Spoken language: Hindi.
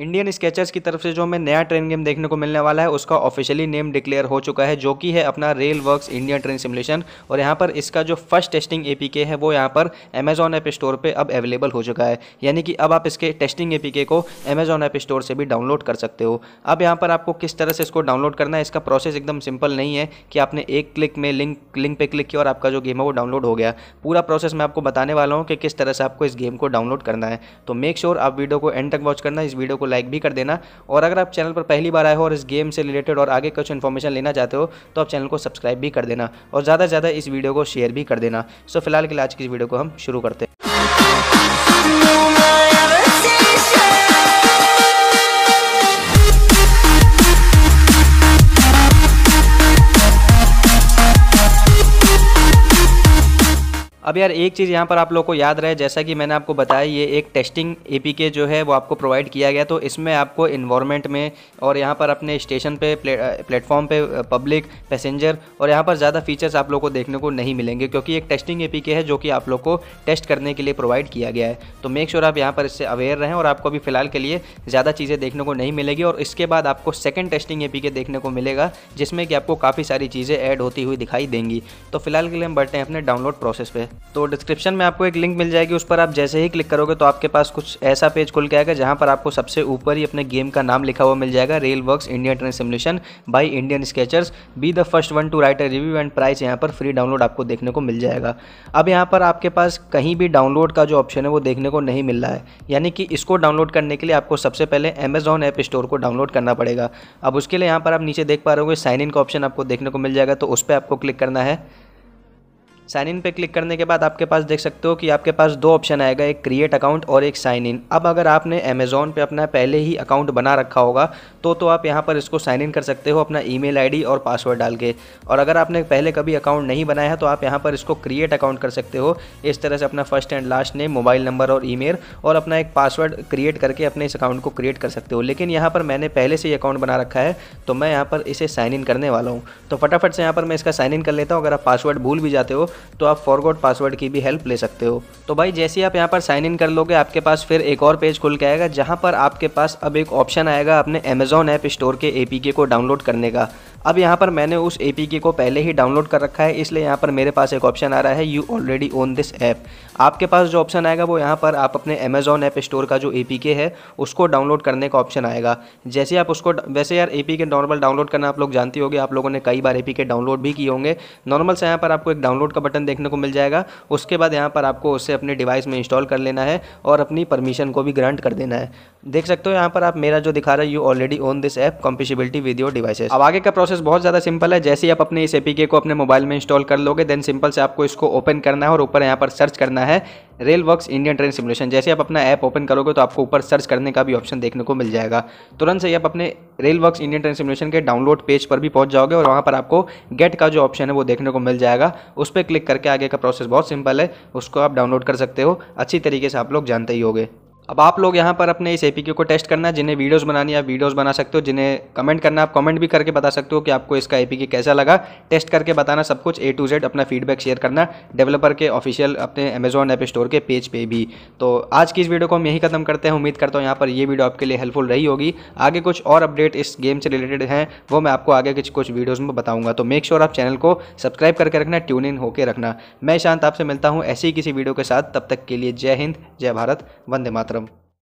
इंडियन स्केचर्स की तरफ से जो हमें नया ट्रेन गेम देखने को मिलने वाला है उसका ऑफिशियली नेम डिक्लेयर हो चुका है जो कि है अपना rail works Indian train simulation और यहाँ पर इसका जो फर्स्ट टेस्टिंग एपीके है वो यहाँ पर अमेजॉन ऐप स्टोर पे अब अवेलेबल हो चुका है यानी कि अब आप इसके टेस्टिंग एपीके को अमेजॉन ऐप स्टोर से भी डाउनलोड कर सकते हो अब यहाँ पर आपको किस तरह से इसको डाउनलोड करना है इसका प्रोसेस एकदम सिंपल नहीं है कि आपने एक क्लिक में लिंक लिंक पर क्लिक किया और आपका जो गेम है वो डाउनलोड हो गया पूरा प्रोसेस मैं आपको बताने वाला हूँ कि किस तरह से आपको इस गेम को डाउनलोड करना है तो मेक श्योर आप वीडियो को एंड तक वॉच करना इस वीडियो को लाइक भी कर देना और अगर आप चैनल पर पहली बार आए हो और इस गेम से रिलेटेड और आगे कुछ इन्फॉर्मेशन लेना चाहते हो तो आप चैनल को सब्सक्राइब भी कर देना और ज़्यादा से ज़्यादा इस वीडियो को शेयर भी कर देना सो फिलहाल के लिए आज की इस वीडियो को हम शुरू करते हैं अब यार एक चीज़ यहाँ पर आप लोग को याद रहे जैसा कि मैंने आपको बताया ये एक टेस्टिंग एपीके जो है वो आपको प्रोवाइड किया गया तो इसमें आपको इन्वामेंट में और यहाँ पर अपने स्टेशन पे प्लेटफॉर्म पे पब्लिक पैसेंजर और यहाँ पर ज़्यादा फीचर्स आप लोग को देखने को नहीं मिलेंगे क्योंकि एक टेस्टिंग ए है जो कि आप लोग को टेस्ट करने के लिए प्रोवाइड किया गया है तो मेक श्योर आप यहाँ पर इससे अवेयर रहें और आपको अभी फ़िलहाल के लिए ज़्यादा चीज़ें देखने को नहीं मिलेगी और इसके बाद आपको सेकेंड टेस्टिंग ए देखने को मिलेगा जिसमें कि आपको काफ़ी सारी चीज़ें ऐड होती हुई दिखाई देंगी तो फिलहाल के लिए हम बढ़ते हैं अपने डाउनलोड प्रोसेस पर तो डिस्क्रिप्शन में आपको एक लिंक मिल जाएगी उस पर आप जैसे ही क्लिक करोगे तो आपके पास कुछ ऐसा पेज खुल के आएगा जहाँ पर आपको सबसे ऊपर ही अपने गेम का नाम लिखा हुआ मिल जाएगा rail work India train simulation by Indian sketchers be the first one to write a review and price यहाँ पर फ्री डाउनलोड आपको देखने को मिल जाएगा अब यहाँ पर आपके पास कहीं भी डाउनलोड का जो ऑप्शन है वो देखने को नहीं मिल रहा है यानी कि इसको डाउनलोड करने के लिए आपको सबसे पहले अमेजॉन ऐप स्टोर को डाउनलोड करना पड़ेगा अब उसके लिए यहाँ पर आप नीचे देख पा रहे हो साइन इन का ऑप्शन आपको देखने को मिल जाएगा तो उस पर आपको क्लिक करना है साइन इन पे क्लिक करने के बाद आपके पास देख सकते हो कि आपके पास दो ऑप्शन आएगा एक क्रिएट अकाउंट और एक साइन इन अब अगर आपने अमेजोन पे अपना पहले ही अकाउंट बना रखा होगा तो तो आप यहाँ पर इसको साइन इन कर सकते हो अपना ईमेल आईडी और पासवर्ड डाल के और अगर आपने पहले कभी अकाउंट नहीं बनाया है तो आप यहाँ पर इसको क्रिएट अकाउंट कर सकते हो इस तरह से अपना first and last name mobile number और ई और अपना एक पासवर्ड क्रिएट करके अपने इस अकाउंट को क्रिएट कर सकते हो लेकिन यहाँ पर मैंने पहले से ही अकाउंट बना रखा है तो मैं यहाँ पर इसे साइन इन करने वाला हूँ तो फटाफट से यहाँ पर मैं इसका साइन इन कर लेता हूँ अगर आप पासवर्ड भूल भी जाते हो तो आप फॉरवर्ड पासवर्ड की भी हेल्प ले सकते हो तो भाई जैसे ही आप यहाँ पर साइन इन कर लोगे आपके पास फिर एक और पेज खुल के आएगा जहाँ पर आपके पास अब एक ऑप्शन आएगा अपने अमेजोन ऐप स्टोर के ए को डाउनलोड करने का अब यहाँ पर मैंने उस ए को पहले ही डाउनलोड कर रखा है इसलिए यहाँ पर मेरे पास एक ऑप्शन आ रहा है you already own this app आपके पास जो ऑप्शन आएगा वो यहाँ पर आप अपने अमेज़ॉन ऐप स्टोर का जो ए है उसको डाउनलोड करने का ऑप्शन आएगा जैसे आप उसको वैसे यार ए के नॉर्मल डाउनलोड करना आप लोग जानती होगी आप लोगों ने कई बार ए के डाउनलोड भी किए होंगे नॉर्मल से यहाँ पर आपको एक डाउनलोड का बटन देखने को मिल जाएगा उसके बाद यहाँ पर आपको उसे अपने डिवाइस में इंस्टॉल कर लेना है और अपनी परमिशन को भी ग्रांट कर देना है देख सकते हो यहाँ पर आप मेरा जो दिखा रहा है you already own this app compatibility with your devices अब आगे का प्रोसेस बहुत ज़्यादा सिंपल है जैसे ही आप अपने इस एपीके को अपने मोबाइल में इंस्टॉल कर लोगे देन सिंपल से आपको इसको ओपन करना है और ऊपर यहाँ पर सर्च करना है rail work Indian train simulation जैसे आप अपना ऐप ओपन करोगे तो आपको ऊपर सर्च करने का भी ऑप्शन देखने को मिल जाएगा तुरंत से ही आप अपने rail work Indian train simulation के डाउनलोड पेज पर भी पहुंच जाओगे और वहाँ पर आपको गेट का जो ऑप्शन है वो देखने को मिल जाएगा उस पर क्लिक करके आगे का प्रोसेस बहुत सिंपल है उसको आप डाउनलोड कर सकते हो अच्छी तरीके से आप लोग जानते ही होगे अब आप लोग यहाँ पर अपने इस ए को टेस्ट करना जिन्हें वीडियोस बनानी आप वीडियोस बना सकते हो जिन्हें कमेंट करना आप कमेंट भी करके बता सकते हो कि आपको इसका ए कैसा लगा टेस्ट करके बताना सब कुछ ए टू जेड अपना फीडबैक शेयर करना डेवलपर के ऑफिशियल अपने अमेजॉन ऐप स्टोर के पेज पे भी तो आज की इस वीडियो को हम यही खत्म करते हैं उम्मीद करता हूँ यहाँ पर ये वीडियो आपके लिए हेल्पफुल रही होगी आगे कुछ और अपडेट इस गेम से रिलेटेड हैं वो मैं आपको आगे कुछ कुछ वीडियोज़ में बताऊँगा तो मेक श्योर आप चैनल को सब्सक्राइब करके रखना ट्यून इन होकर रखना मैं शांत आपसे मिलता हूँ ऐसी किसी वीडियो के साथ तब तक के लिए जय हिंद जय भारत वंदे मातरम